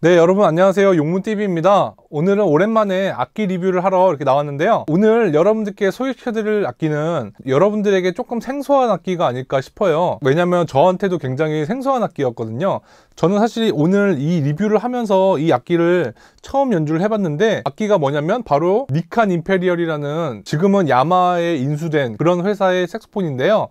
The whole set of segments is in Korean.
네 여러분 안녕하세요 용문TV입니다 오늘은 오랜만에 악기 리뷰를 하러 이렇게 나왔는데요 오늘 여러분들께 소개시켜드릴 악기는 여러분들에게 조금 생소한 악기가 아닐까 싶어요 왜냐면 저한테도 굉장히 생소한 악기였거든요 저는 사실 오늘 이 리뷰를 하면서 이 악기를 처음 연주를 해봤는데 악기가 뭐냐면 바로 니칸 임페리얼이라는 지금은 야마에 인수된 그런 회사의 색소폰인데요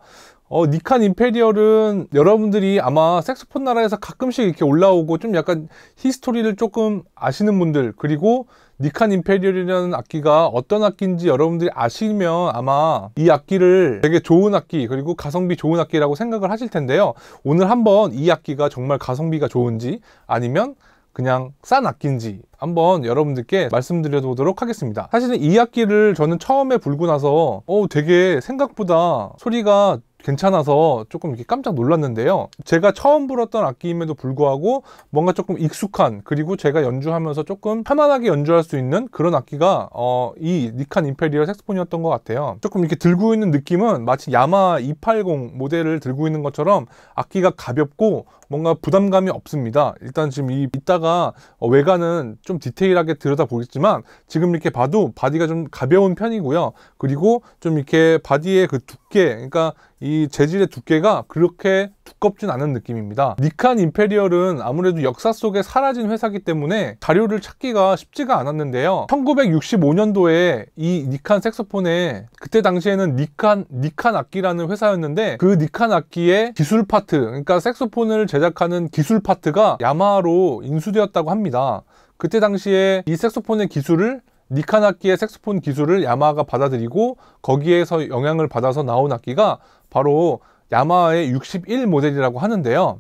어, 니칸 임페리얼은 여러분들이 아마 색소폰 나라에서 가끔씩 이렇게 올라오고 좀 약간 히스토리를 조금 아시는 분들 그리고 니칸 임페리얼이라는 악기가 어떤 악기인지 여러분들이 아시면 아마 이 악기를 되게 좋은 악기 그리고 가성비 좋은 악기라고 생각을 하실 텐데요 오늘 한번 이 악기가 정말 가성비가 좋은지 아니면 그냥 싼 악기인지 한번 여러분들께 말씀드려보도록 하겠습니다 사실은 이 악기를 저는 처음에 불고 나서 어 되게 생각보다 소리가 괜찮아서 조금 이렇게 깜짝 놀랐는데요 제가 처음 불었던 악기임에도 불구하고 뭔가 조금 익숙한 그리고 제가 연주하면서 조금 편안하게 연주할 수 있는 그런 악기가 어, 이 니칸 임페리얼 색스폰이었던 것 같아요 조금 이렇게 들고 있는 느낌은 마치 야마 280 모델을 들고 있는 것처럼 악기가 가볍고 뭔가 부담감이 없습니다. 일단 지금 이 이따가 어, 외관은 좀 디테일하게 들여다보겠지만 지금 이렇게 봐도 바디가 좀 가벼운 편이고요. 그리고 좀 이렇게 바디의 그 두께, 그러니까 이 재질의 두께가 그렇게 두껍진 않은 느낌입니다. 니칸 임페리얼은 아무래도 역사 속에 사라진 회사기 때문에 자료를 찾기가 쉽지가 않았는데요. 1965년도에 이 니칸 색소폰에 그때 당시에는 니칸 니칸 악기라는 회사였는데 그 니칸 악기의 기술 파트, 그러니까 색소폰을 제작하는 기술 파트가 야마하로 인수되었다고 합니다. 그때 당시에 이 색소폰의 기술을 니칸 악기의 색소폰 기술을 야마하가 받아들이고 거기에서 영향을 받아서 나온 악기가 바로 야마의 61 모델이라고 하는데요.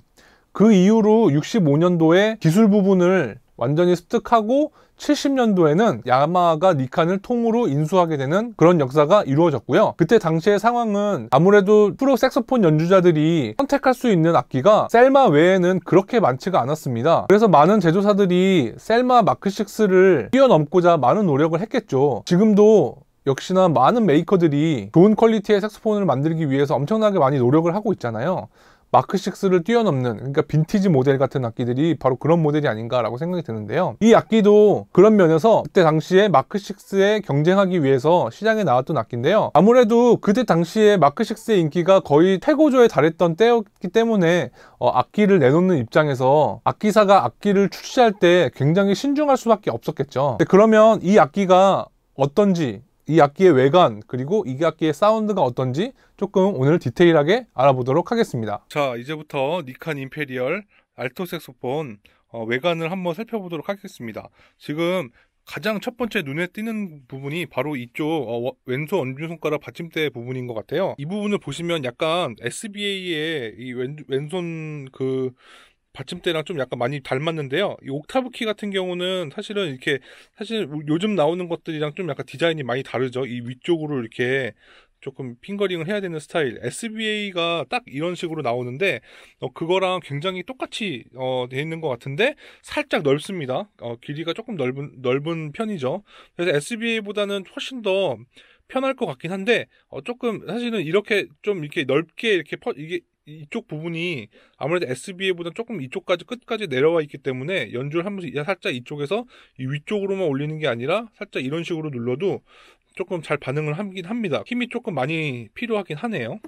그 이후로 65년도에 기술 부분을 완전히 습득하고 70년도에는 야마가 니칸을 통으로 인수하게 되는 그런 역사가 이루어졌고요. 그때 당시의 상황은 아무래도 프로 색소폰 연주자들이 선택할 수 있는 악기가 셀마 외에는 그렇게 많지가 않았습니다. 그래서 많은 제조사들이 셀마 마크6를 뛰어넘고자 많은 노력을 했겠죠. 지금도 역시나 많은 메이커들이 좋은 퀄리티의 색소폰을 만들기 위해서 엄청나게 많이 노력을 하고 있잖아요 마크6를 뛰어넘는 그러니까 빈티지 모델 같은 악기들이 바로 그런 모델이 아닌가라고 생각이 드는데요 이 악기도 그런 면에서 그때 당시에 마크6에 경쟁하기 위해서 시장에 나왔던 악기인데요 아무래도 그때 당시에 마크6의 인기가 거의 태고조에 달했던 때였기 때문에 어, 악기를 내놓는 입장에서 악기사가 악기를 출시할 때 굉장히 신중할 수밖에 없었겠죠 그러면 이 악기가 어떤지 이 악기의 외관 그리고 이 악기의 사운드가 어떤지 조금 오늘 디테일하게 알아보도록 하겠습니다. 자 이제부터 니칸 임페리얼 알토 색소폰 어, 외관을 한번 살펴보도록 하겠습니다. 지금 가장 첫 번째 눈에 띄는 부분이 바로 이쪽 어, 왼손 엄지손가락 받침대 부분인 것 같아요. 이 부분을 보시면 약간 SBA의 이 왼, 왼손 그 받침대랑 좀 약간 많이 닮았는데요. 이 옥타브 키 같은 경우는 사실은 이렇게 사실 요즘 나오는 것들이랑 좀 약간 디자인이 많이 다르죠. 이 위쪽으로 이렇게 조금 핑거링을 해야 되는 스타일 SBA가 딱 이런 식으로 나오는데 어, 그거랑 굉장히 똑같이 어, 돼 있는 것 같은데 살짝 넓습니다. 어, 길이가 조금 넓은 넓은 편이죠. 그래서 SBA보다는 훨씬 더 편할 것 같긴 한데 어, 조금 사실은 이렇게 좀 이렇게 넓게 이렇게 퍼, 이게 이쪽 부분이 아무래도 SBA보다 조금 이쪽까지 끝까지 내려와 있기 때문에 연주를 한 번씩 살짝 이쪽에서 위쪽으로만 올리는 게 아니라 살짝 이런 식으로 눌러도 조금 잘 반응을 하긴 합니다. 힘이 조금 많이 필요하긴 하네요.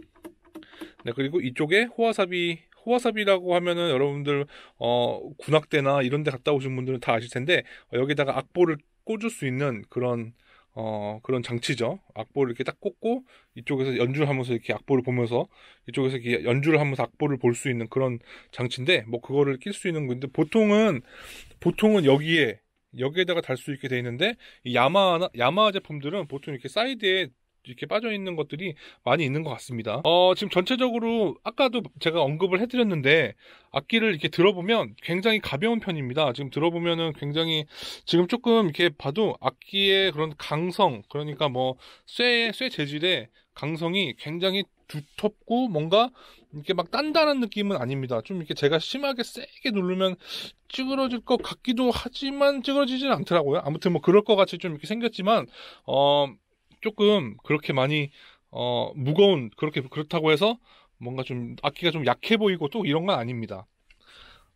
네, 그리고 이쪽에 호화삽이 호화삽이라고 하면은 여러분들 어 군악대나 이런 데 갔다 오신 분들은 다 아실 텐데 어, 여기다가 악보를 꽂을 수 있는 그런 어, 그런 장치죠. 악보를 이렇게 딱 꽂고 이쪽에서 연주를 하면서 이렇게 악보를 보면서 이쪽에서 이렇게 연주를 하면서 악보를 볼 수 있는 그런 장치인데 뭐 그거를 낄 수 있는 건데 보통은 보통은 여기에 여기에다가 달 수 있게 돼 있는데 이 야마나 야마 제품들은 보통 이렇게 사이드에 이렇게 빠져 있는 것들이 많이 있는 것 같습니다. 어, 지금 전체적으로 아까도 제가 언급을 해드렸는데 악기를 이렇게 들어보면 굉장히 가벼운 편입니다. 지금 들어보면은 굉장히 지금 조금 이렇게 봐도 악기의 그런 강성 그러니까 뭐쇠쇠 재질의 강성이 굉장히 두텁고 뭔가 이렇게 막 단단한 느낌은 아닙니다. 좀 이렇게 제가 심하게 세게 누르면 찌그러질 것 같기도 하지만 찌그러지진 않더라고요. 아무튼 뭐 그럴 것 같이 좀 이렇게 생겼지만 어 조금 그렇게 많이 어, 무거운 그렇게 그렇다고 해서 뭔가 좀 악기가 좀 약해 보이고 또 이런 건 아닙니다.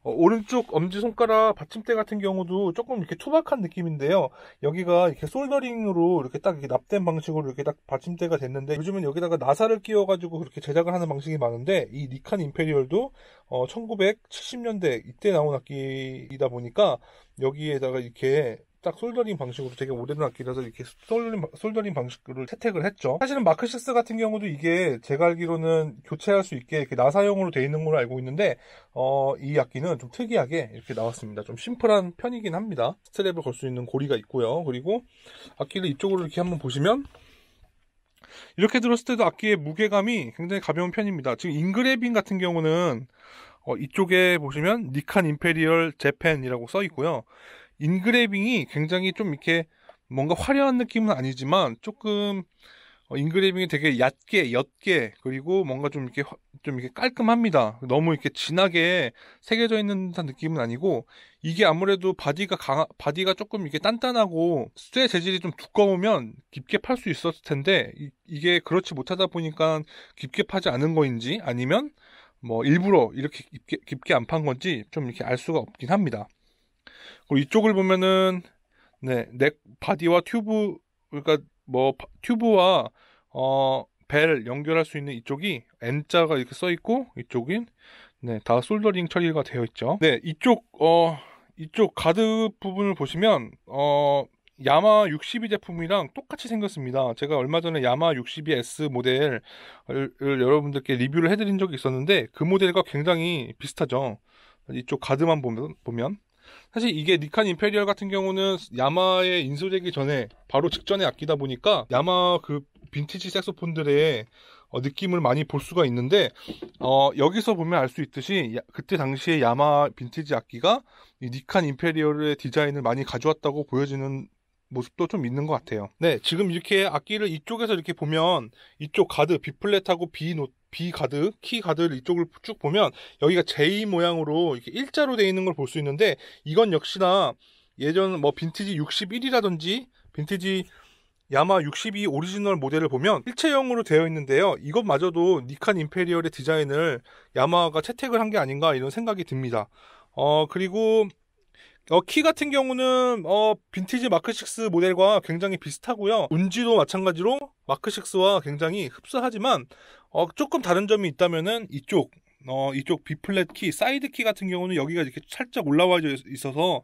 어, 오른쪽 엄지손가락 받침대 같은 경우도 조금 이렇게 투박한 느낌인데요. 여기가 이렇게 솔더링으로 이렇게 딱 이렇게 납된 방식으로 이렇게 딱 받침대가 됐는데 요즘은 여기다가 나사를 끼워가지고 그렇게 제작을 하는 방식이 많은데 이 니칸 임페리얼도 어, 1970년대 이때 나온 악기이다 보니까 여기에다가 이렇게 딱 솔더링 방식으로 되게 오래된 악기라서 이렇게 솔더링, 솔더링 방식으로 채택을 했죠. 사실은 마크 6 같은 경우도 이게 제가 알기로는 교체할 수 있게 이렇게 나사용으로 되어 있는 걸로 알고 있는데 어, 이 악기는 좀 특이하게 이렇게 나왔습니다. 좀 심플한 편이긴 합니다. 스트랩을 걸 수 있는 고리가 있고요. 그리고 악기를 이쪽으로 이렇게 한번 보시면 이렇게 들었을 때도 악기의 무게감이 굉장히 가벼운 편입니다. 지금 인그레빙 같은 경우는 어, 이쪽에 보시면 니칸 임페리얼 재팬이라고 써 있고요. 인그레빙이 굉장히 좀 이렇게 뭔가 화려한 느낌은 아니지만 조금 어, 인그레빙이 되게 얕게, 옅게, 그리고 뭔가 좀 이렇게, 좀 이렇게 깔끔합니다. 너무 이렇게 진하게 새겨져 있는 듯한 느낌은 아니고, 이게 아무래도 바디가 강, 바디가 조금 이렇게 단단하고, 쇠 재질이 좀 두꺼우면 깊게 팔 수 있었을 텐데, 이, 게 그렇지 못하다 보니까 깊게 파지 않은 거인지, 아니면, 뭐, 일부러 이렇게 깊게, 깊게 안 판 건지 좀 이렇게 알 수가 없긴 합니다. 그리고 이쪽을 보면은 네, 넥 바디와 튜브 그러니까 뭐 튜브와 어, 벨 연결할 수 있는 이쪽이 N자가 이렇게 써 있고 이쪽인 네, 다 솔더링 처리가 되어 있죠. 네, 이쪽 어 이쪽 가드 부분을 보시면 어 야마 62 제품이랑 똑같이 생겼습니다. 제가 얼마 전에 야마 62S 모델을 여러분들께 리뷰를 해드린 적이 있었는데 그 모델과 굉장히 비슷하죠. 이쪽 가드만 보면 보면 사실 이게 니칸 임페리얼 같은 경우는 야마에 인수되기 전에 바로 직전에 악기다 보니까 야마 그 빈티지 색소폰들의 어, 느낌을 많이 볼 수가 있는데 어, 여기서 보면 알 수 있듯이 야, 그때 당시에 야마 빈티지 악기가 니칸 임페리얼의 디자인을 많이 가져왔다고 보여지는 모습도 좀 있는 것 같아요. 네, 지금 이렇게 악기를 이쪽에서 이렇게 보면 이쪽 가드 B 플랫하고 B 노트 B 가드, 키 가드를 이쪽을 쭉 보면 여기가 J 모양으로 이렇게 일자로 되어 있는 걸 볼 수 있는데 이건 역시나 예전 뭐 빈티지 61이라든지 빈티지 야마 62 오리지널 모델을 보면 일체형으로 되어 있는데요. 이것마저도 니칸 임페리얼의 디자인을 야마가 채택을 한 게 아닌가 이런 생각이 듭니다. 어, 그리고 어, 키 같은 경우는 어, 빈티지 마크6 모델과 굉장히 비슷하고요. 운지도 마찬가지로 마크6와 굉장히 흡사하지만 어, 조금 다른 점이 있다면은 이쪽 어, 이쪽 B 플랫 키, 사이드 키 같은 경우는 여기가 이렇게 살짝 올라와 있어서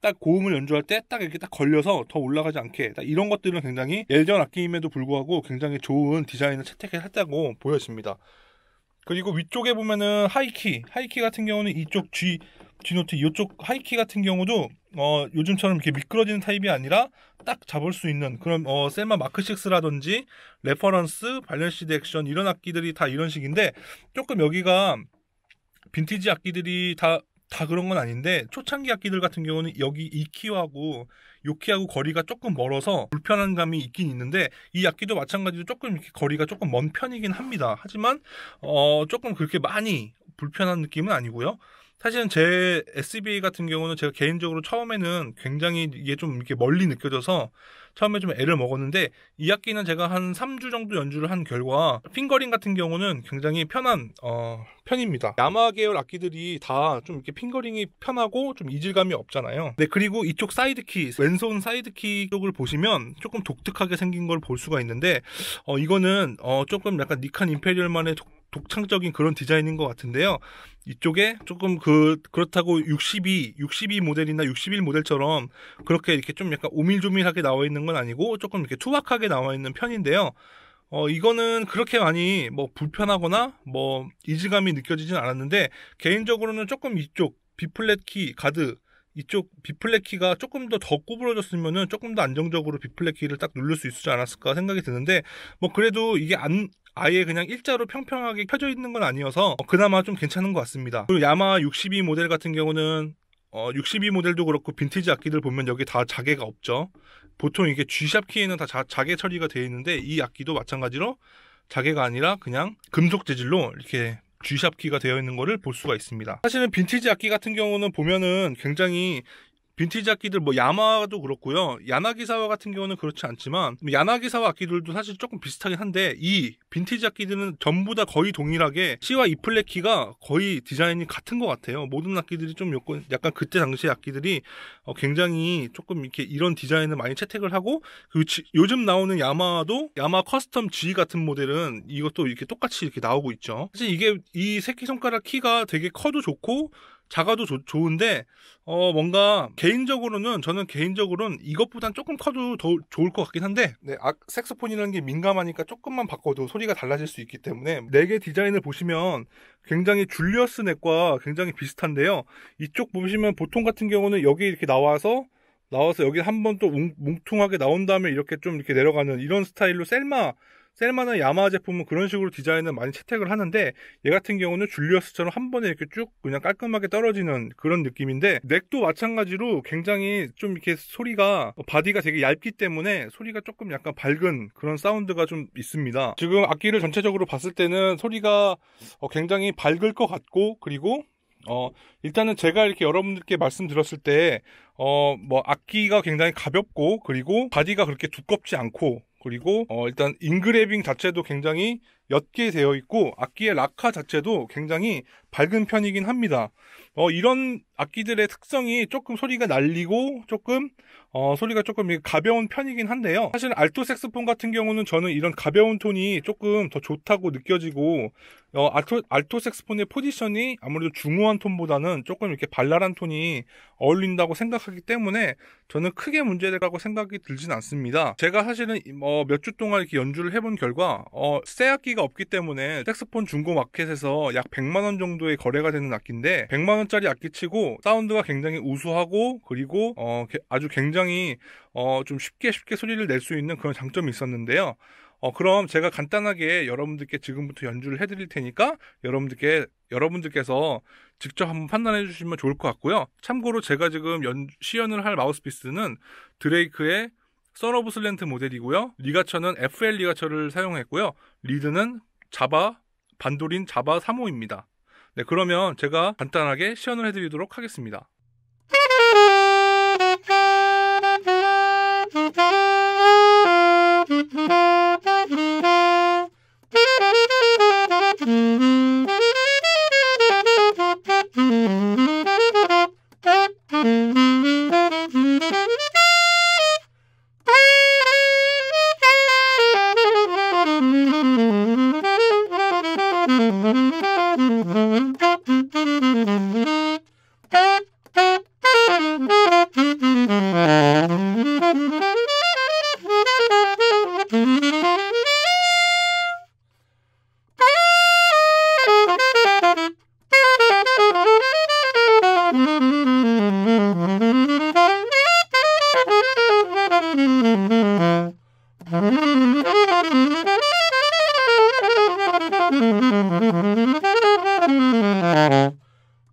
딱 고음을 연주할 때 딱 이렇게 딱 걸려서 더 올라가지 않게 이런 것들은 굉장히 예전 악기임에도 불구하고 굉장히 좋은 디자인을 채택했다고 보여집니다. 그리고 위쪽에 보면은 하이키, 하이키 같은 경우는 이쪽 G G 노트 이쪽 하이키 같은 경우도 어, 요즘처럼 이렇게 미끄러지는 타입이 아니라 딱 잡을 수 있는 그런 어, 세마 마크6라든지 레퍼런스, 발렌시드 액션 이런 악기들이 다 이런 식인데 조금 여기가 빈티지 악기들이 다, 다 그런 건 아닌데 초창기 악기들 같은 경우는 여기 이키하고 요키하고 거리가 조금 멀어서 불편한 감이 있긴 있는데 이 악기도 마찬가지로 조금 이렇게 거리가 조금 먼 편이긴 합니다. 하지만 어, 조금 그렇게 많이 불편한 느낌은 아니고요. 사실은 제 SBA e 같은 경우는 제가 개인적으로 처음에는 굉장히 이게 좀 이렇게 멀리 느껴져서 처음에 좀 애를 먹었는데 2학기는 제가 한 3주 정도 연주를 한 결과 핑거링 같은 경우는 굉장히 편한 어, 편입니다. 야마 계열 악기들이 다 좀 이렇게 핑거링이 편하고 좀 이질감이 없잖아요. 네 그리고 이쪽 사이드키 왼손 사이드키 쪽을 보시면 조금 독특하게 생긴 걸 볼 수가 있는데 어, 이거는 어, 조금 약간 니칸 임페리얼만의 독, 독창적인 그런 디자인인 것 같은데요. 이쪽에 조금 그 그렇다고 62, 62 모델이나 61 모델처럼 그렇게 이렇게 좀 약간 오밀조밀하게 나와 있는 건 아니고 조금 이렇게 투박하게 나와 있는 편인데요. 어, 이거는 그렇게 많이 뭐 불편하거나 뭐 이질감이 느껴지진 않았는데 개인적으로는 조금 이쪽 비플랫 키 가드 이쪽 비플랫 키가 조금 더 더 구부러졌으면은 조금 더 안정적으로 비플랫 키를 딱 누를 수 있지 않았을까 생각이 드는데 뭐 그래도 이게 안 아예 그냥 일자로 평평하게 펴져 있는 건 아니어서 어, 그나마 좀 괜찮은 것 같습니다. 그리고 야마 62 모델 같은 경우는 어, 62 모델도 그렇고 빈티지 악기들 보면 여기 다 자개가 없죠. 보통 이게 G샵 키에는 다 자, 자개 처리가 되어 있는데 이 악기도 마찬가지로 자개가 아니라 그냥 금속 재질로 이렇게 G샵 키가 되어 있는 것을 볼 수가 있습니다. 사실은 빈티지 악기 같은 경우는 보면은 굉장히 빈티지 악기들 뭐 야마도 그렇고요. 야나기사와 같은 경우는 그렇지 않지만 뭐 야나기사와 악기들도 사실 조금 비슷하긴 한데 이 빈티지 악기들은 전부 다 거의 동일하게 C와 E 플랫 키가 거의 디자인이 같은 것 같아요. 모든 악기들이 좀 약간 그때 당시 악기들이 어 굉장히 조금 이렇게 이런 디자인을 많이 채택을 하고 그 요즘 나오는 야마도 야마 커스텀 G 같은 모델은 이것도 이렇게 똑같이 이렇게 나오고 있죠. 사실 이게 이 새끼손가락 키가 되게 커도 좋고 작아도 조, 좋은데 어 뭔가 개인적으로는 저는 개인적으로는 이것보단 조금 커도 더 좋을 것 같긴 한데 네, 아, 색소폰이라는 게 민감하니까 조금만 바꿔도 소리가 달라질 수 있기 때문에 네개 디자인을 보시면 굉장히 줄리어스 넥과 굉장히 비슷한데요. 이쪽 보시면 보통 같은 경우는 여기 이렇게 나와서 나와서 여기 한 번 또 뭉퉁하게 나온 다음에 이렇게 좀 이렇게 내려가는 이런 스타일로 셀마 셀마나 야마하 제품은 그런 식으로 디자인을 많이 채택을 하는데 얘 같은 경우는 줄리어스처럼 한 번에 이렇게 쭉 그냥 깔끔하게 떨어지는 그런 느낌인데 넥도 마찬가지로 굉장히 좀 이렇게 소리가 바디가 되게 얇기 때문에 소리가 조금 약간 밝은 그런 사운드가 좀 있습니다. 지금 악기를 전체적으로 봤을 때는 소리가 어, 굉장히 밝을 것 같고 그리고 어, 일단은 제가 이렇게 여러분들께 말씀드렸을 때, 어, 뭐, 악기가 굉장히 가볍고, 그리고 바디가 그렇게 두껍지 않고, 그리고 어 일단 인그래빙 자체도 굉장히 옅게 되어 있고 악기의 락카 자체도 굉장히 밝은 편이긴 합니다. 어, 이런 악기들의 특성이 조금 소리가 날리고 조금 어, 소리가 조금 가벼운 편이긴 한데요. 사실 알토 색스폰 같은 경우는 저는 이런 가벼운 톤이 조금 더 좋다고 느껴지고 어, 알토, 알토 색스폰의 포지션이 아무래도 중후한 톤보다는 조금 이렇게 발랄한 톤이 어울린다고 생각하기 때문에 저는 크게 문제라고 생각이 들진 않습니다. 제가 사실은 어, 뭐 몇주 동안 이렇게 연주를 해본 결과 어, 새 악기가 거래가 없기 때문에 색스폰 중고 마켓에서 약 100만 원 정도의 거래가 되는 악기인데 100만 원짜리 악기치고 사운드가 굉장히 우수하고 그리고 어, 아주 굉장히 어, 좀 쉽게 쉽게 소리를 낼 수 있는 그런 장점이 있었는데요. 어, 그럼 제가 간단하게 여러분들께 지금부터 연주를 해드릴 테니까 여러분들께 여러분들께서 직접 한번 판단해 주시면 좋을 것 같고요. 참고로 제가 지금 연, 시연을 할 마우스피스는 드레이크의 써너브 슬랜트 모델이고요. 리가처는 FL 리가처를 사용했고요. 리드는 자바 반도린 자바 3호입니다. 네, 그러면 제가 간단하게 시연을 해드리도록 하겠습니다.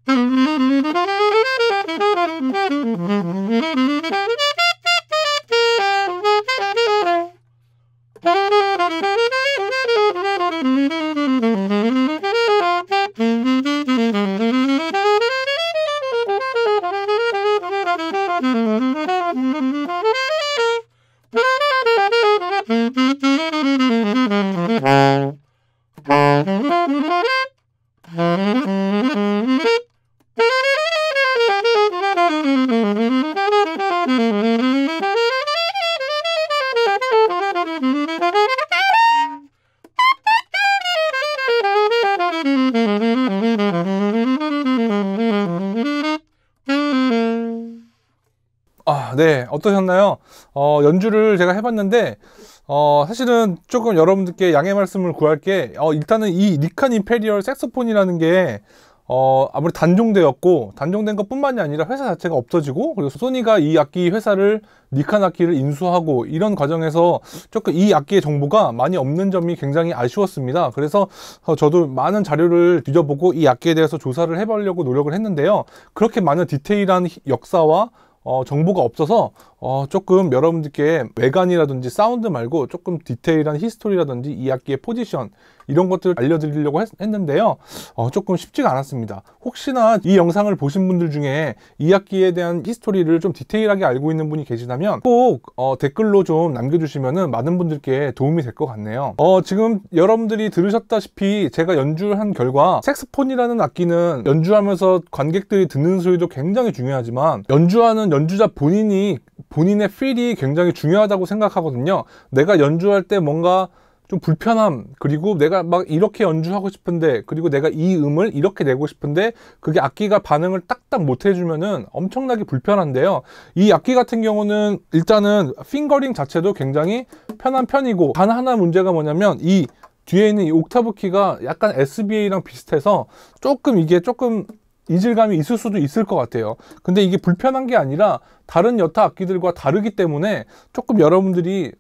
Mm-hmm. 네, 어떠셨나요? 어, 연주를 제가 해봤는데, 어, 사실은 조금 여러분들께 양해 말씀을 구할 게, 어, 일단은 이 니칸 임페리얼 색소폰이라는 게, 어, 아무리 단종되었고, 단종된 것 뿐만이 아니라 회사 자체가 없어지고, 그리고 소니가 이 악기 회사를 니칸 악기를 인수하고, 이런 과정에서 조금 이 악기의 정보가 많이 없는 점이 굉장히 아쉬웠습니다. 그래서 어, 저도 많은 자료를 뒤져보고 이 악기에 대해서 조사를 해보려고 노력을 했는데요. 그렇게 많은 디테일한 역사와 어, 정보가 없어서 어, 조금 여러분들께 외관이라든지 사운드 말고 조금 디테일한 히스토리라든지 이 악기의 포지션 이런 것들을 알려드리려고 했, 는데요 어, 조금 쉽지가 않았습니다 혹시나 이 영상을 보신 분들 중에 이 악기에 대한 히스토리를 좀 디테일하게 알고 있는 분이 계시다면 꼭 어, 댓글로 좀 남겨주시면 많은 분들께 도움이 될 것 같네요 어, 지금 여러분들이 들으셨다시피 제가 연주한 결과 색스폰이라는 악기는 연주하면서 관객들이 듣는 소리도 굉장히 중요하지만 연주하는 연주자 본인이 본인의 필이 굉장히 중요하다고 생각하거든요. 내가 연주할 때 뭔가 좀 불편함 그리고 내가 막 이렇게 연주하고 싶은데 그리고 내가 이 음을 이렇게 내고 싶은데 그게 악기가 반응을 딱딱 못 해주면은 엄청나게 불편한데요 이 악기 같은 경우는 일단은 핑거링 자체도 굉장히 편한 편이고 단 하나 문제가 뭐냐면 이 뒤에 있는 이 옥타브 키가 약간 SBA랑 비슷해서 조금 이게 조금 이질감이 있을 수도 있을 것 같아요 근데 이게 불편한 게 아니라 다른 여타 악기들과 다르기 때문에 조금 여러분들이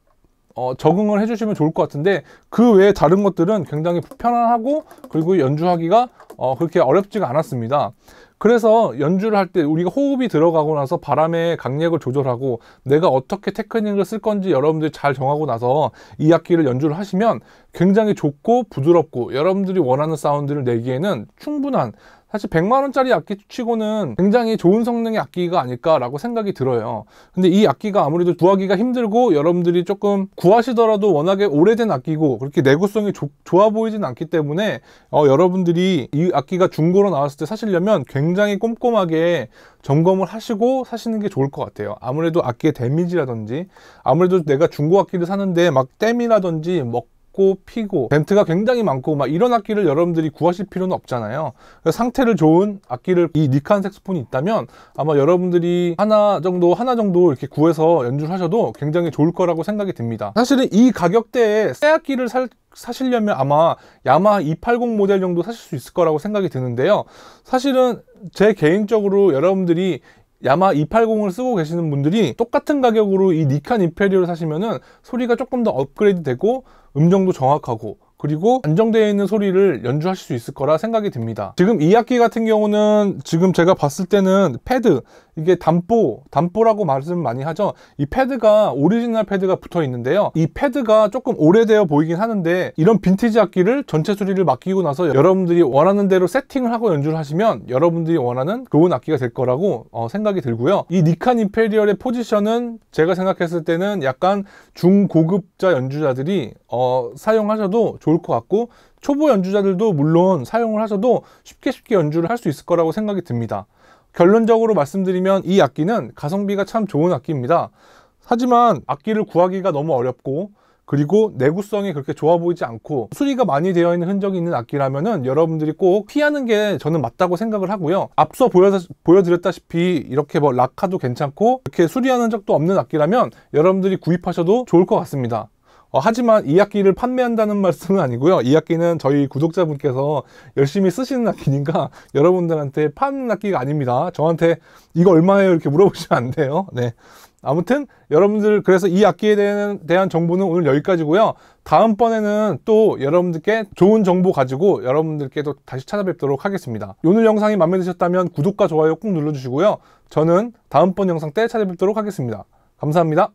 어, 적응을 해주시면 좋을 것 같은데 그 외에 다른 것들은 굉장히 편안하고 그리고 연주하기가 어, 그렇게 어렵지가 않았습니다 그래서 연주를 할 때 우리가 호흡이 들어가고 나서 바람의 강약을 조절하고 내가 어떻게 테크닉을 쓸 건지 여러분들이 잘 정하고 나서 이 악기를 연주를 하시면 굉장히 좋고 부드럽고 여러분들이 원하는 사운드를 내기에는 충분한 사실 100만원짜리 악기치고는 굉장히 좋은 성능의 악기가 아닐까라고 생각이 들어요. 근데 이 악기가 아무래도 구하기가 힘들고 여러분들이 조금 구하시더라도 워낙에 오래된 악기고 그렇게 내구성이 조, 좋아 보이진 않기 때문에 어, 여러분들이 이 악기가 중고로 나왔을 때 사시려면 굉장히 꼼꼼하게 점검을 하시고 사시는 게 좋을 것 같아요. 아무래도 악기의 데미지라든지 아무래도 내가 중고 악기를 사는데 막 땜이라든지 먹 뭐 꺾고 피고 벤트가 굉장히 많고 막 이런 악기를 여러분들이 구하실 필요는 없잖아요 상태를 좋은 악기를 이 니칸 색소폰이 있다면 아마 여러분들이 하나 정도 하나 정도 이렇게 구해서 연주를 하셔도 굉장히 좋을 거라고 생각이 듭니다 사실은 이 가격대에 새 악기를 살 사시려면 아마 야마 280 모델 정도 사실 수 있을 거라고 생각이 드는데요 사실은 제 개인적으로 여러분들이 야마 280을 쓰고 계시는 분들이 똑같은 가격으로 이 니칸 이페리어를 사시면은 소리가 조금 더 업그레이드 되고 음정도 정확하고 그리고 안정되어 있는 소리를 연주하실 수 있을 거라 생각이 듭니다 지금 이 악기 같은 경우는 지금 제가 봤을 때는 패드 이게 담보, 담보라고 말씀 많이 하죠. 이 패드가 오리지널 패드가 붙어 있는데요. 이 패드가 조금 오래되어 보이긴 하는데 이런 빈티지 악기를 전체 수리를 맡기고 나서 여러분들이 원하는 대로 세팅을 하고 연주를 하시면 여러분들이 원하는 좋은 악기가 될 거라고 어, 생각이 들고요. 이 니칸 임페리얼의 포지션은 제가 생각했을 때는 약간 중고급자 연주자들이 어, 사용하셔도 좋을 것 같고 초보 연주자들도 물론 사용을 하셔도 쉽게 쉽게 연주를 할 수 있을 거라고 생각이 듭니다. 결론적으로 말씀드리면 이 악기는 가성비가 참 좋은 악기입니다. 하지만 악기를 구하기가 너무 어렵고 그리고 내구성이 그렇게 좋아 보이지 않고 수리가 많이 되어 있는 흔적이 있는 악기라면은 여러분들이 꼭 피하는 게 저는 맞다고 생각을 하고요. 앞서 보여, 드렸다시피 이렇게 뭐 라카도 괜찮고 이렇게 수리하는 적도 없는 악기라면 여러분들이 구입하셔도 좋을 것 같습니다. 어, 하지만 이 악기를 판매한다는 말씀은 아니고요. 이 악기는 저희 구독자분께서 열심히 쓰시는 악기니까 여러분들한테 파는 악기가 아닙니다. 저한테 이거 얼마예요? 이렇게 물어보시면 안 돼요. 네. 아무튼 여러분들 그래서 이 악기에 대한, 대한 정보는 오늘 여기까지고요. 다음번에는 또 여러분들께 좋은 정보 가지고 여러분들께 도 다시 찾아뵙도록 하겠습니다. 오늘 영상이 마음에 드셨다면 구독과 좋아요 꼭 눌러주시고요. 저는 다음번 영상 때 찾아뵙도록 하겠습니다. 감사합니다.